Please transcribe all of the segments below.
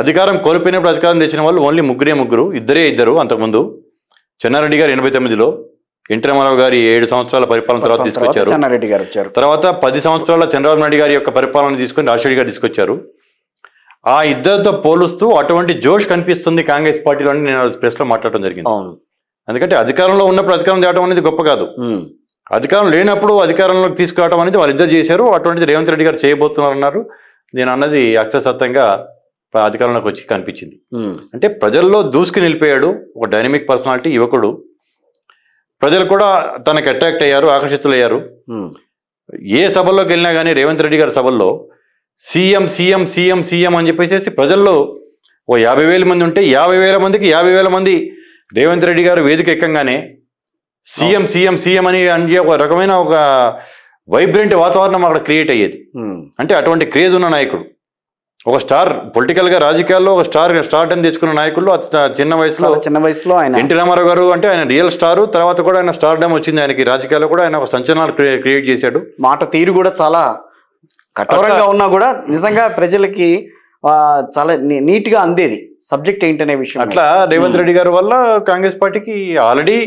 అధికారం కోల్పోయినప్పుడు అధికారం తెచ్చిన వాళ్ళు ఓన్లీ ముగ్గురే ముగ్గురు ఇద్దరే ఇద్దరు అంతకుముందు చెన్నారెడ్డి గారు ఎనభై తొమ్మిదిలో ఎన్టీ గారి ఏడు సంవత్సరాల పరిపాలన తర్వాత తీసుకొచ్చారు గారు వచ్చారు తర్వాత పది సంవత్సరాల చంద్రబాబు నాయుడు గారి యొక్క పరిపాలన తీసుకొని రాజశేఖర్ గారు తీసుకొచ్చారు ఆ ఇద్దరితో పోలుస్తూ అటువంటి జోష్ కనిపిస్తుంది కాంగ్రెస్ పార్టీలో అని నేను లో మాట్లాడడం జరిగింది ఎందుకంటే అధికారంలో ఉన్నప్పుడు అధికారం తేవడం అనేది గొప్ప కాదు అధికారం లేనప్పుడు అధికారంలోకి తీసుకురావడం అనేది వాళ్ళిద్దరు చేశారు అటువంటిది రేవంత్ రెడ్డి గారు చేయబోతున్నారన్నారు నేను అన్నది అక్షసత్తంగా అధికారంలోకి వచ్చి కనిపించింది అంటే ప్రజల్లో దూసుకు నిలిపోయాడు ఒక డైనమిక్ పర్సనాలిటీ యువకుడు ప్రజలు కూడా తనకు అట్రాక్ట్ అయ్యారు ఆకర్షితులయ్యారు ఏ సభల్లోకి వెళ్ళినా కానీ రేవంత్ రెడ్డి గారి సభల్లో సీఎం సీఎం సీఎం సీఎం అని చెప్పేసి ప్రజల్లో ఓ యాభై వేల మంది ఉంటే యాభై వేల మందికి యాభై వేల మంది రేవంత్ రెడ్డి గారు వేదిక ఎక్కంగానే సీఎం సీఎం సీఎం అని అని ఒక రకమైన ఒక వైబ్రెంట్ వాతావరణం అక్కడ క్రియేట్ అయ్యేది అంటే అటువంటి క్రేజ్ ఉన్న నాయకుడు ఒక స్టార్ పొలిటికల్ గా రాజకీయాల్లో ఒక స్టార్ స్టార్ట్ అని తెచ్చుకున్న నాయకుల్లో చిన్న వయసులో చిన్న వయసులో ఆయన ఎన్టీ రామారావు గారు అంటే ఆయన రియల్ స్టార్ తర్వాత కూడా ఆయన స్టార్ డమ్ వచ్చింది ఆయనకి రాజకీయాల్లో కూడా ఆయన ఒక సంచలనాలు క్రియేట్ చేశాడు మాట తీరు కూడా చాలా కఠోరంగా ఉన్నా కూడా నిజంగా ప్రజలకి చాలా నీట్గా అందేది సబ్జెక్ట్ ఏంటనే విషయం అట్లా రేవంత్ రెడ్డి గారి వల్ల కాంగ్రెస్ పార్టీకి ఆల్రెడీ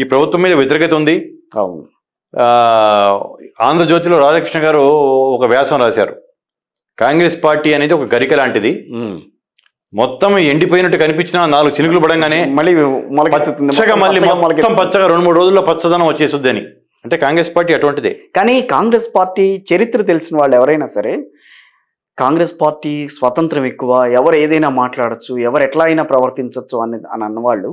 ఈ ప్రభుత్వం మీద వ్యతిరేకత ఉంది ఆంధ్రజ్యోతిలో రాధాకృష్ణ గారు ఒక వ్యాసం రాశారు కాంగ్రెస్ పార్టీ అనేది ఒక గరిక లాంటిది మొత్తం ఎండిపోయినట్టు కనిపించిన నాలుగు చినుకులు పడంగానే మళ్ళీ పచ్చగా రెండు మూడు రోజుల్లో పచ్చదనం వచ్చేస్తుంది అని అంటే కాంగ్రెస్ పార్టీ అటువంటిదే కానీ కాంగ్రెస్ పార్టీ చరిత్ర తెలిసిన వాళ్ళు ఎవరైనా సరే కాంగ్రెస్ పార్టీ స్వతంత్రం ఎక్కువ ఎవరు ఏదైనా మాట్లాడచ్చు ఎవరు ఎట్లా అయినా ప్రవర్తించవచ్చు అని అని అన్నవాళ్ళు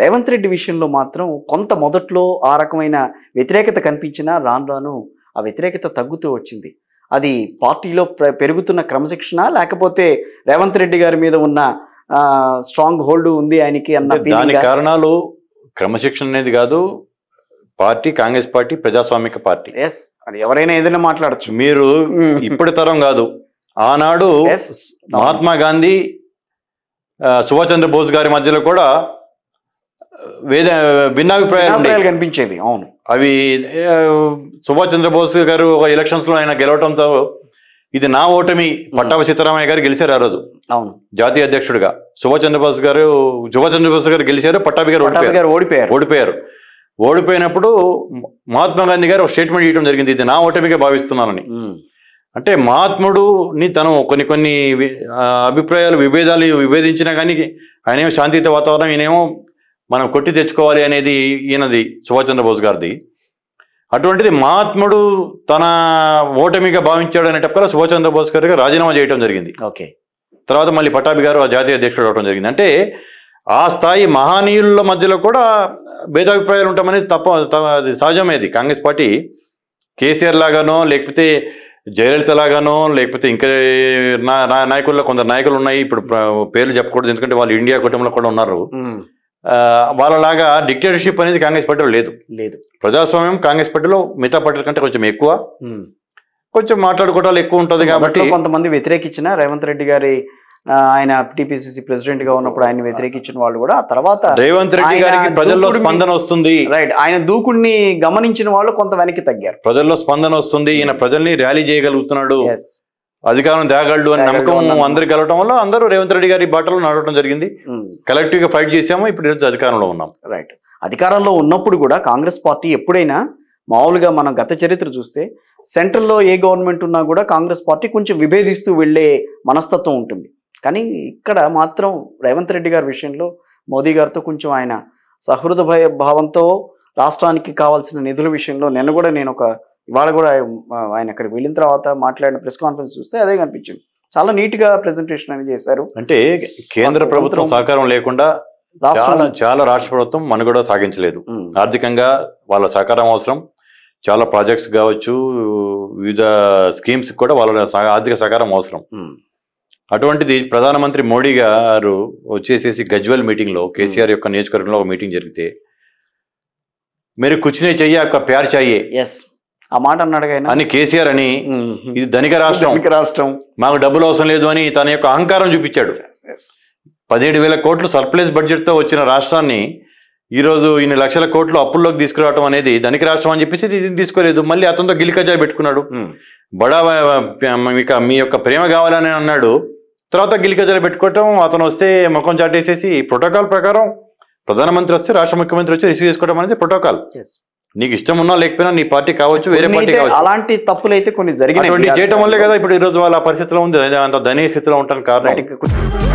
రేవంత్ రెడ్డి విషయంలో మాత్రం కొంత మొదట్లో ఆ రకమైన వ్యతిరేకత కనిపించినా రాను రాను ఆ వ్యతిరేకత తగ్గుతూ వచ్చింది అది పార్టీలో పెరుగుతున్న క్రమశిక్షణ లేకపోతే రేవంత్ రెడ్డి గారి మీద ఉన్న స్ట్రాంగ్ హోల్డ్ ఉంది ఆయనకి అన్న దాని కారణాలు క్రమశిక్షణ అనేది కాదు పార్టీ కాంగ్రెస్ పార్టీ ప్రజాస్వామిక పార్టీ ఎస్ అది ఎవరైనా ఏదైనా మాట్లాడచ్చు మీరు ఇప్పటి తరం కాదు ఆనాడు మహాత్మా గాంధీ సుభాష్ చంద్రబోస్ గారి మధ్యలో కూడా వేద భిన్నాభిప్రాయాలు కనిపించేవి అవును అవి సుభాష్ చంద్రబోస్ గారు ఒక ఎలక్షన్స్లో ఆయన గెలవటంతో ఇది నా ఓటమి పట్టాభ సీతారామయ్య గారు గెలిచారు ఆ రోజు అవును జాతీయ అధ్యక్షుడిగా సుభాష్ చంద్రబోస్ గారు సుభాష్ చంద్రబోస్ గారు గెలిచారు పట్టాభి గారు గారు ఓడిపోయారు ఓడిపోయారు ఓడిపోయినప్పుడు మహాత్మా గాంధీ గారు ఒక స్టేట్మెంట్ ఇవ్వడం జరిగింది ఇది నా ఓటమిగా భావిస్తున్నానని అంటే మహాత్ముడుని తను కొన్ని కొన్ని అభిప్రాయాలు విభేదాలు విభేదించినా కానీ ఆయనేమో శాంతియుత వాతావరణం ఈయనేమో మనం కొట్టి తెచ్చుకోవాలి అనేది ఈయనది సుభాష్ చంద్రబోస్ గారిది అటువంటిది మహాత్ముడు తన ఓటమిగా భావించాడు అనేటప్పుడు సుభాష్ చంద్రబోస్ గారికి రాజీనామా చేయడం జరిగింది ఓకే తర్వాత మళ్ళీ పటాభి గారు ఆ జాతీయ అధ్యక్షుడు అవడం జరిగింది అంటే ఆ స్థాయి మహనీయుల మధ్యలో కూడా భేదాభిప్రాయాలు ఉంటామనేది తప్ప అది సహజమేది కాంగ్రెస్ పార్టీ కేసీఆర్ లాగానో లేకపోతే జయలలిత లాగానో లేకపోతే ఇంకా నాయకుల్లో కొందరు నాయకులు ఉన్నాయి ఇప్పుడు పేర్లు చెప్పకూడదు ఎందుకంటే వాళ్ళు ఇండియా కుటుంబంలో కూడా ఉన్నారు వాళ్ళలాగా డిక్టేటర్షిప్ అనేది కాంగ్రెస్ పార్టీలో లేదు లేదు ప్రజాస్వామ్యం కాంగ్రెస్ పార్టీలో మిగతా పార్టీల కంటే కొంచెం ఎక్కువ కొంచెం మాట్లాడుకోవటాలు ఎక్కువ ఉంటుంది కాబట్టి కొంతమంది వ్యతిరేకించిన రేవంత్ రెడ్డి గారి ఆయన టిపిసిసి ప్రెసిడెంట్ గా ఉన్నప్పుడు ఆయన వ్యతిరేకించిన వాళ్ళు కూడా ఆ తర్వాత రేవంత్ రెడ్డి గారికి ప్రజల్లో స్పందన వస్తుంది రైట్ ఆయన దూకుడిని గమనించిన వాళ్ళు కొంత వెనక్కి తగ్గారు ప్రజల్లో స్పందన వస్తుంది ఈయన ప్రజల్ని ర్యాలీ చేయగలుగుతున్నాడు అధికారం దాగళ్ళు అని నమ్మకం అందరికి కలవటం వల్ల అందరూ రేవంత్ రెడ్డి గారి బాటలు నడవటం జరిగింది కలెక్టివ్ గా ఫైట్ చేసాము ఇప్పుడు ఈరోజు అధికారంలో ఉన్నాం రైట్ అధికారంలో ఉన్నప్పుడు కూడా కాంగ్రెస్ పార్టీ ఎప్పుడైనా మామూలుగా మనం గత చరిత్ర చూస్తే సెంట్రల్లో ఏ గవర్నమెంట్ ఉన్నా కూడా కాంగ్రెస్ పార్టీ కొంచెం విభేదిస్తూ వెళ్ళే మనస్తత్వం ఉంటుంది కానీ ఇక్కడ మాత్రం రేవంత్ రెడ్డి గారి విషయంలో మోదీ గారితో కొంచెం ఆయన సహృద భావంతో రాష్ట్రానికి కావాల్సిన నిధుల విషయంలో నిన్న కూడా నేను ఒక ఇవాళ కూడా ఆయన అక్కడికి వెళ్ళిన తర్వాత మాట్లాడిన ప్రెస్ కాన్ఫరెన్స్ చూస్తే అదే కనిపించింది చాలా నీట్గా ప్రెసెంటేషన్ అనేది చేశారు అంటే కేంద్ర ప్రభుత్వం సహకారం లేకుండా చాలా చాలా రాష్ట్ర ప్రభుత్వం కూడా సాగించలేదు ఆర్థికంగా వాళ్ళ సహకారం అవసరం చాలా ప్రాజెక్ట్స్ కావచ్చు వివిధ స్కీమ్స్ కూడా వాళ్ళ ఆర్థిక సహకారం అవసరం అటువంటిది ప్రధానమంత్రి మోడీ గారు వచ్చేసేసి గజ్వల్ మీటింగ్లో కేసీఆర్ యొక్క నియోజకవర్గంలో ఒక మీటింగ్ జరిగితే మీరు కూర్చునే చెయ్యి అక్క ప్యార్ చెయ్యే ఎస్ ఆ మాట అన్నాడు అని కేసీఆర్ అని ఇది ధనిక రాష్ట్రం రాష్ట్రం మాకు డబ్బులు అవసరం లేదు అని తన యొక్క అహంకారం చూపించాడు పదిహేడు వేల కోట్లు బడ్జెట్ బడ్జెట్తో వచ్చిన రాష్ట్రాన్ని ఈరోజు ఇన్ని లక్షల కోట్లు అప్పుల్లోకి తీసుకురావటం అనేది ధనిక రాష్ట్రం అని చెప్పేసి తీసుకోలేదు మళ్ళీ అతనితో గిలికజా పెట్టుకున్నాడు బడా మీ యొక్క ప్రేమ కావాలని అన్నాడు తర్వాత గిలికజాయి పెట్టుకోవటం అతను వస్తే ముఖం చాటేసేసి ప్రోటోకాల్ ప్రకారం ప్రధానమంత్రి వస్తే రాష్ట్ర ముఖ్యమంత్రి వచ్చి రిసీవ్ చేసుకోవడం అనేది ప్రోటోకాల్ నీకు ఇష్టం ఉన్నా లేకపోయినా నీ పార్టీ కావచ్చు వేరే పార్టీ కావచ్చు అలాంటి తప్పులు అయితే కొన్ని జరిగినాయి చేయటం వల్లే కదా ఇప్పుడు ఈ రోజు వాళ్ళ పరిస్థితిలో ఉంది అంత దయనీయ స్థితిలో ఉంటాను కారణం